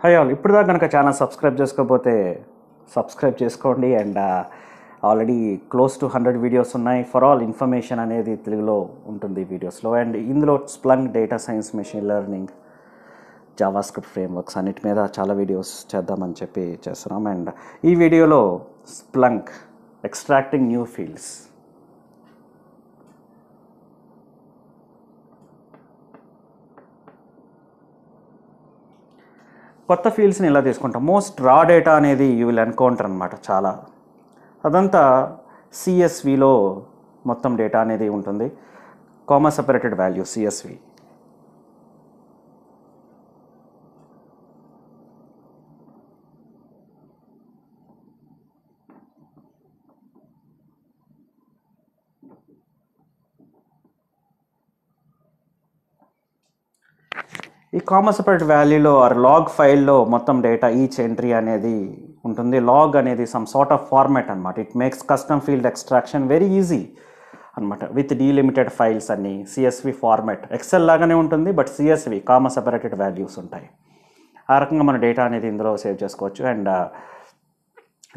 hi all ఇప్పుడు దాకా కనుక ఛానల్ సబ్స్క్రైబ్ చేసుకోకపోతే సబ్స్క్రైబ్ చేసుకోండి and already close to hundred videos ఉన్నాయి ఫర్ ఆల్ ఇన్ఫర్మేషన్ అనేది తెలుగులో ఉంటుంది వీడియోస్లో అండ్ ఇందులో Splunk data science machine learning JavaScript frameworks అన్నిటి మీద చాలా వీడియోస్ చేద్దామని చెప్పి చేస్తున్నాం అండ్ ఈ వీడియోలో స్ప్లంక్ ఎక్స్ట్రాక్టింగ్ న్యూ ఫీల్డ్స్ కొత్త ఫీల్డ్స్ని ఇలా తీసుకుంటాం మోస్ట్ రా డేటా అనేది యూ విల్ ఎన్కౌంటర్ అనమాట చాలా అదంతా సిఎస్విలో మొత్తం డేటా అనేది ఉంటుంది కామా సపరేటెడ్ వాల్యూ సిఎస్వి ఈ కామర్స్ సపరేట్ వ్యాలీలో ఆర్ లాగ్ ఫైల్లో మొత్తం డేటా ఈచ్ ఎంట్రీ అనేది ఉంటుంది లాగ్ అనేది సమ్ సార్ట్ ఆఫ్ ఫార్మాట్ అనమాట it makes custom field extraction very easy అనమాట విత్ డీలిమిటెడ్ ఫైల్స్ అన్ని సిఎస్వి ఫార్మాట్ ఎక్సెల్ లాగానే ఉంటుంది but CSV comma separated values ఉంటాయి ఆ రకంగా మన డేటా అనేది ఇందులో సేవ్ చేసుకోవచ్చు అండ్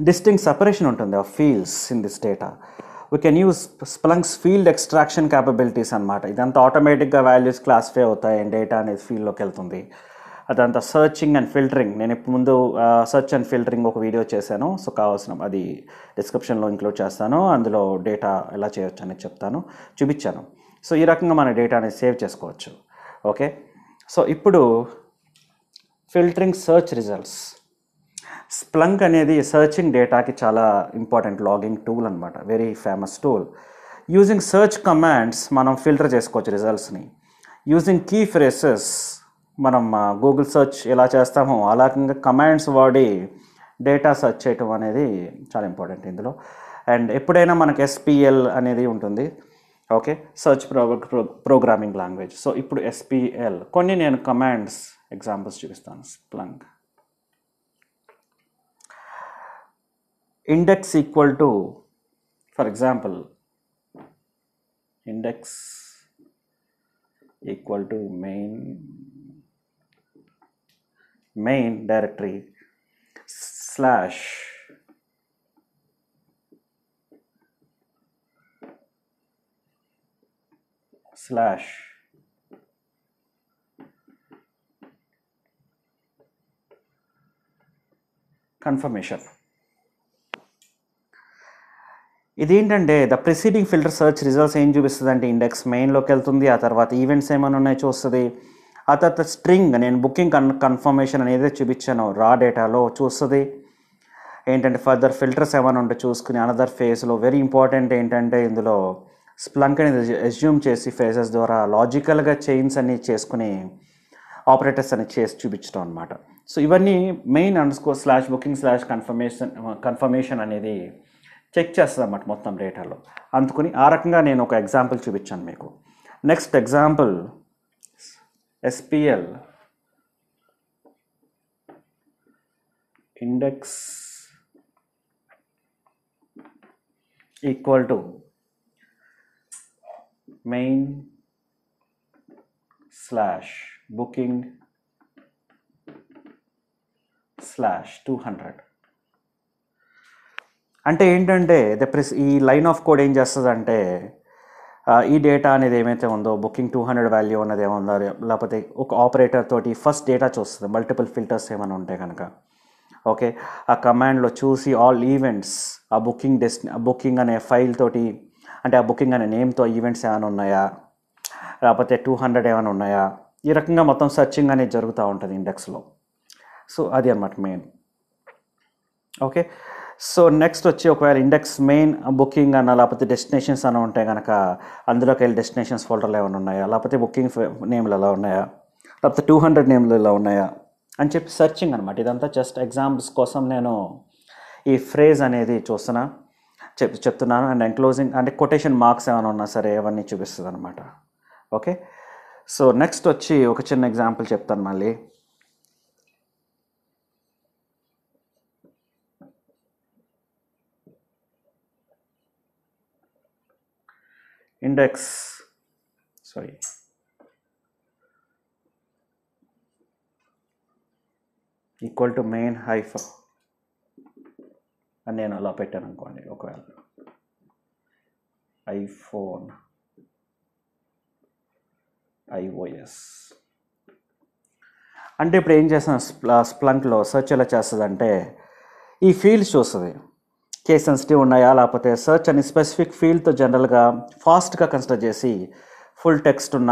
డిస్టింగ్ సపరేషన్ ఉంటుంది ఆ fields in this data we can use Splunk's field extraction capabilities అనమాట ఇదంతా ఆటోమేటిక్గా వాల్యూస్ క్లాసిఫై అవుతాయి అండ్ డేటా అనేది ఫీల్డ్లోకి వెళ్తుంది అదంతా సర్చింగ్ అండ్ ఫిల్టరింగ్ నేను ఇప్పుడు ముందు సర్చ్ అండ్ ఫిల్టరింగ్ ఒక వీడియో చేశాను సో కావాల్సిన అది డిస్క్రిప్షన్లో ఇంక్లూడ్ చేస్తాను అందులో డేటా ఎలా చేయొచ్చు అనేది చెప్తాను చూపించాను సో ఈ రకంగా మన డేటా అనేది సేవ్ చేసుకోవచ్చు ఓకే సో ఇప్పుడు ఫిల్టరింగ్ సర్చ్ రిజల్ట్స్ స్ప్లంక్ అనేది సర్చింగ్ డేటాకి చాలా ఇంపార్టెంట్ లాగింగ్ టూల్ అనమాట very famous tool using search commands మనం ఫిల్టర్ చేసుకోవచ్చు రిజల్ట్స్ని యూజింగ్ కీ ఫ్రేసెస్ మనం గూగుల్ సర్చ్ ఎలా చేస్తామో అలాగంగా కమాండ్స్ వాడి డేటా సర్చ్ చేయటం అనేది చాలా ఇంపార్టెంట్ ఇందులో అండ్ ఎప్పుడైనా మనకు ఎస్పిఎల్ అనేది ఉంటుంది okay search pro programming language so ఇప్పుడు ఎస్పిఎల్ కొన్ని నేను కమాండ్స్ ఎగ్జాంపుల్స్ చూపిస్తాను Splunk index equal to for example index equal to main main directory slash slash confirmation ఇదేంటంటే the preceding filter search results ఏం చూపిస్తుంది అంటే ఇండెక్స్ మెయిన్లోకి వెళ్తుంది ఆ తర్వాత ఈవెంట్స్ ఏమైనా ఉన్నాయో చూస్తుంది ఆ తర్వాత స్ట్రింగ్ నేను బుకింగ్ కన్ కన్ఫర్మేషన్ అనేది చూపించాను రా డేటాలో చూస్తుంది ఏంటంటే ఫర్దర్ ఫిల్టర్స్ ఏమైనా ఉంటే చూసుకుని అనదర్ ఫేజ్లో వెరీ ఇంపార్టెంట్ ఏంటంటే ఇందులో స్ప్లంక్ అనేది ఎస్యూమ్ చేసి ఫేజెస్ ద్వారా లాజికల్గా చైన్స్ అన్ని చేసుకుని ఆపరేటర్స్ అని చేసి చూపించడం అనమాట సో ఇవన్నీ main underscore slash booking slash confirmation confirmation అనేది చెక్ చేస్తుంది అన్నమాట మొత్తం డేటాలో అందుకొని ఆ రకంగా నేను ఒక ఎగ్జాంపుల్ చూపించాను మీకు next example SPL index equal to main slash booking slash two hundred అంటే ఏంటంటే ద ప్రెస్ ఈ లైన్ ఆఫ్ కోడ్ ఏం చేస్తుందంటే ఈ డేటా అనేది ఏమైతే ఉందో బుకింగ్ టూ హండ్రెడ్ వాల్యూ అనేది ఏముందో లేకపోతే ఒక ఆపరేటర్ తోటి ఫస్ట్ డేటా చూస్తుంది మల్టిపుల్ ఫిల్టర్స్ ఏమైనా ఉంటాయి కనుక ఓకే ఆ కమాండ్లో చూసి ఆల్ ఈవెంట్స్ ఆ బుకింగ్ డెస్ట్ బుకింగ్ అనే ఫైల్ తోటి అంటే ఆ బుకింగ్ అనే నేమ్తో ఈవెంట్స్ ఏమైనా ఉన్నాయా లేకపోతే టూ హండ్రెడ్ ఏమైనా ఉన్నాయా ఈ రకంగా మొత్తం సర్చింగ్ అనేది జరుగుతూ ఉంటుంది ఇండెక్స్లో సో అది అనమాట మెయిన్ ఓకే సో నెక్స్ట్ వచ్చి ఒకవేళ ఇండెక్స్ మెయిన్ బుకింగ్ అన్న లేకపోతే డెస్టినేషన్స్ అని ఉంటే కనుక అందులోకి వెళ్ళి డెస్టినేషన్స్ ఫోల్డర్లు ఏమైనా ఉన్నాయా లేకపోతే బుకింగ్ నేమ్లు ఎలా ఉన్నాయా లేకపోతే టూ హండ్రెడ్ నేమ్లు ఎలా ఉన్నాయా అని చెప్పి సెర్చింగ్ అనమాట ఇదంతా జస్ట్ ఎగ్జామ్స్ కోసం నేను ఈ ఫ్రేజ్ అనేది చూస్తున్నా చెప్ చెప్తున్నాను అండ్ ఎంక్లోజింగ్ అంటే కొటేషన్ మార్క్స్ ఏమైనా ఉన్నా సరే అవన్నీ చూపిస్తుంది అనమాట ఓకే సో నెక్స్ట్ వచ్చి ఒక చిన్న ఎగ్జాంపుల్ చెప్తాను మళ్ళీ index sorry equal to main hyphen అని నేను అలా పెట్టాను అనుకోండి ఒకవేళ ఐఫోన్ ఐఓఎస్ అంటే ఇప్పుడు ఏం చేస్తాను స్ప్లంక్లో సెర్చ్ ఎలా చేస్తుంది అంటే ఈ ఫీల్డ్స్ చూస్తుంది కే సెన్సిటివ్ ఉన్నాయా లేకపోతే సర్చ్ అని స్పెసిఫిక్ ఫీల్డ్తో జనరల్గా ఫాస్ట్గా కన్సిడర్ చేసి ఫుల్ టెక్స్ట్ ఉన్న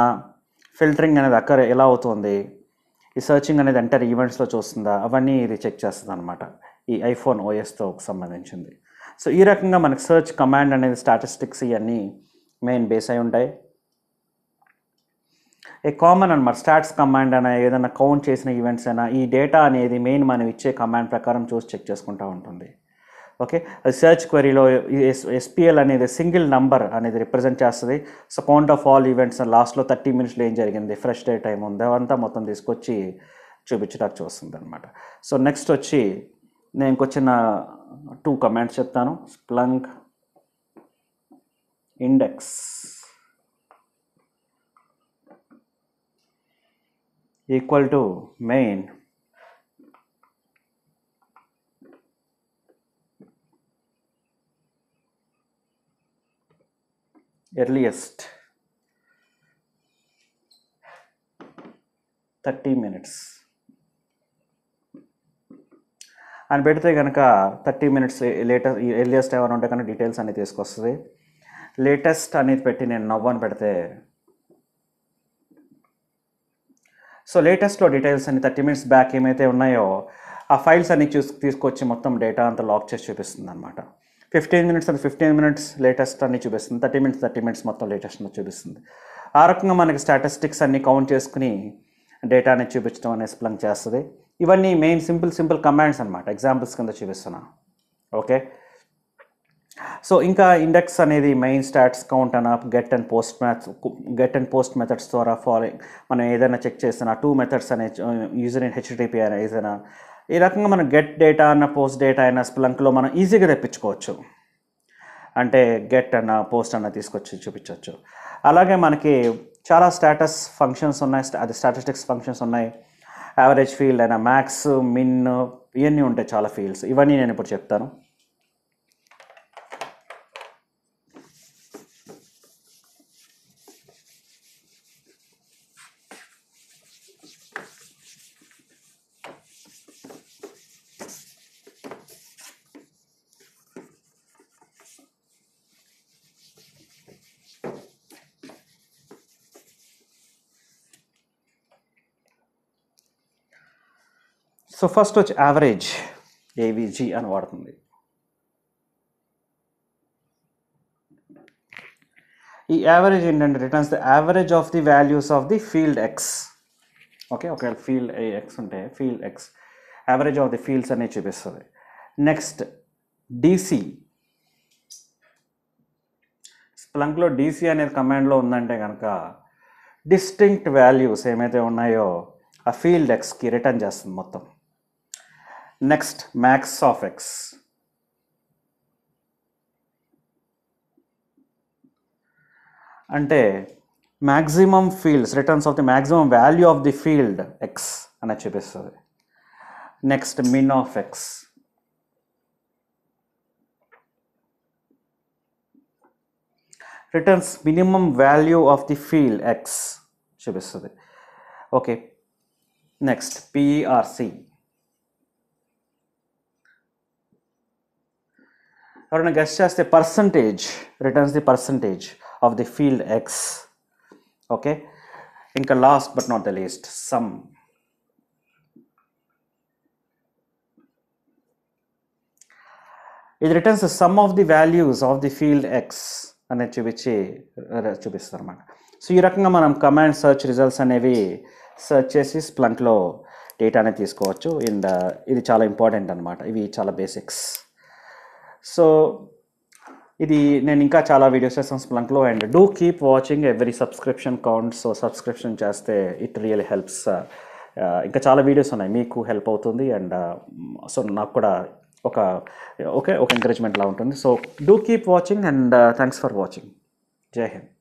ఫిల్టరింగ్ అనేది అక్కడ ఎలా అవుతుంది ఈ సర్చింగ్ అనేది ఎంటర్ ఈవెంట్స్లో చూస్తుందా అవన్నీ ఇది చెక్ చేస్తుంది అనమాట ఈ ఐఫోన్ ఓఎస్తో సంబంధించింది సో ఈ రకంగా మనకి సర్చ్ కమాండ్ అనేది స్టాటిస్టిక్స్ ఇవన్నీ మెయిన్ బేస్ అయి ఉంటాయి ఏ కామన్ అనమాట స్టాట్స్ కమాండ్ అయినా ఏదైనా కౌంట్ చేసిన ఈవెంట్స్ అయినా ఈ డేటా అనేది మెయిన్ మనం ఇచ్చే కమాండ్ ప్రకారం చూసి చెక్ చేసుకుంటూ ఉంటుంది ఓకే సెర్చ్ క్వరీలో ఎస్పిఎల్ అనేది సింగిల్ నంబర్ అనేది రిప్రజెంట్ చేస్తుంది so count of all events లాస్ట్లో థర్టీ మినిట్స్లో ఏం జరిగింది ఫ్రెష్ డే టైం ఉంది అవంతా మొత్తం తీసుకొచ్చి చూపించడానికి చూస్తుంది అనమాట సో నెక్స్ట్ వచ్చి నేను ఇంకొచ్చిన టూ కమెంట్స్ చెప్తాను Splunk index equal to main earliest thirty minutes అని పెడితే కనుక థర్టీ మినిట్స్ లేటెస్ట్ ఎర్లియస్ట్ ఏమైనా ఉంటే కనుక డీటెయిల్స్ అనేది తీసుకొస్తుంది లేటెస్ట్ అనేది పెట్టి నేను నవ్వని పెడితే సో లేటెస్ట్లో డీటెయిల్స్ అన్ని థర్టీ మినిట్స్ బ్యాక్ ఏమైతే ఉన్నాయో ఆ ఫైల్స్ అన్ని చూసి తీసుకొచ్చి మొత్తం డేటా అంతా లాక్ చేసి చూపిస్తుంది అనమాట ఫిఫ్టీన్ మినిట్స్ అని ఫిఫ్టీన్ మినిట్స్ లేటెస్ట్ అన్ని చూపిస్తుంది థర్టీ మినిట్స్ థర్టీ మినిట్స్ మొత్తం లేటెస్ట్ అని చూపిస్తుంది ఆ రకంగా మనకి స్టాటిస్టిక్స్ అన్ని కౌంట్ చేసుకుని డేటా అనేది చూపించడం అనేది స్ప్లంగ్ చేస్తుంది ఇవన్నీ మెయిన్ సింపుల్ సింపుల్ కమాండ్స్ అనమాట ఎగ్జాంపుల్స్ కింద చూపిస్తున్నా ఓకే సో ఇంకా ఇండెక్స్ అనేది main stats count of get and post methods get and post methods ద్వారా ఫాలోయింగ్ మనం ఏదైనా చెక్ చేస్తున్నా టూ మెథడ్స్ అనే యూజర్ ఇన్ హెచ్డిపి అనే ఏదైనా ఈ రకంగా మనం గెట్ డేటా అన్న పోస్ట్ డేటా అయిన స్ప్లంక్లో మనం ఈజీగా తెప్పించుకోవచ్చు అంటే గెట్ అన్న పోస్ట్ అన్న తీసుకొచ్చి చూపించవచ్చు అలాగే మనకి చాలా స్టేటస్ ఫంక్షన్స్ ఉన్నాయి అది స్టాటిస్టిక్స్ ఫంక్షన్స్ ఉన్నాయి యావరేజ్ ఫీల్డ్ అయినా మ్యాక్స్ మిన్ ఇవన్నీ ఉంటాయి చాలా ఫీల్డ్స్ ఇవన్నీ నేను ఇప్పుడు చెప్తాను సో ఫస్ట్ వచ్చి యావరేజ్ ఏవీజీ అని వాడుతుంది ఈ యావరేజ్ ఏంటంటే returns the average of the values of the field X okay ఒకవేళ ఫీల్డ్ ఎక్స్ ఉంటే field X average of the fields అనేవి చూపిస్తుంది నెక్స్ట్ డీసీ స్ప్లంక్లో డీసీ అనేది కమాండ్లో ఉందంటే కనుక డిస్టింక్ట్ వాల్యూస్ ఏమైతే ఉన్నాయో ఆ ఫీల్డ్ ఎక్స్కి రిటర్న్ చేస్తుంది మొత్తం నెక్స్ట్ మ్యాక్స్ ఆఫ్ ఎక్స్ అంటే maximum fields returns of the maximum value of the field X అని చూపిస్తుంది next min of X returns minimum value of the field X చూపిస్తుంది ఓకే నెక్స్ట్ పిఆర్సి ఎవరైనా guess చేస్తే percentage returns the percentage of the field X okay ఇంకా last but not the least sum ఇది returns sum of the values of the field X అనేది చూపించి చూపిస్తారు అనమాట so ఈ రకంగా మనం కమాండ్ సర్చ్ రిజల్ట్స్ అనేవి సర్చ్ చేసి స్ప్లంట్లో డేటా అనేది తీసుకోవచ్చు అండ్ ఇది చాలా ఇంపార్టెంట్ అనమాట ఇవి చాలా బేసిక్స్ సో ఇది నేను ఇంకా చాలా వీడియోస్ చేస్తాను స్ప్లంక్లో and do keep watching every subscription count so subscription చేస్తే ఇట్ రియల్ హెల్ప్స్ ఇంకా చాలా వీడియోస్ ఉన్నాయి మీకు హెల్ప్ అవుతుంది అండ్ సో uh, నాకు కూడా ఒక ఓకే ఒక ఎంకరేజ్మెంట్లా ఉంటుంది so do keep watching and thanks for watching జై హింద్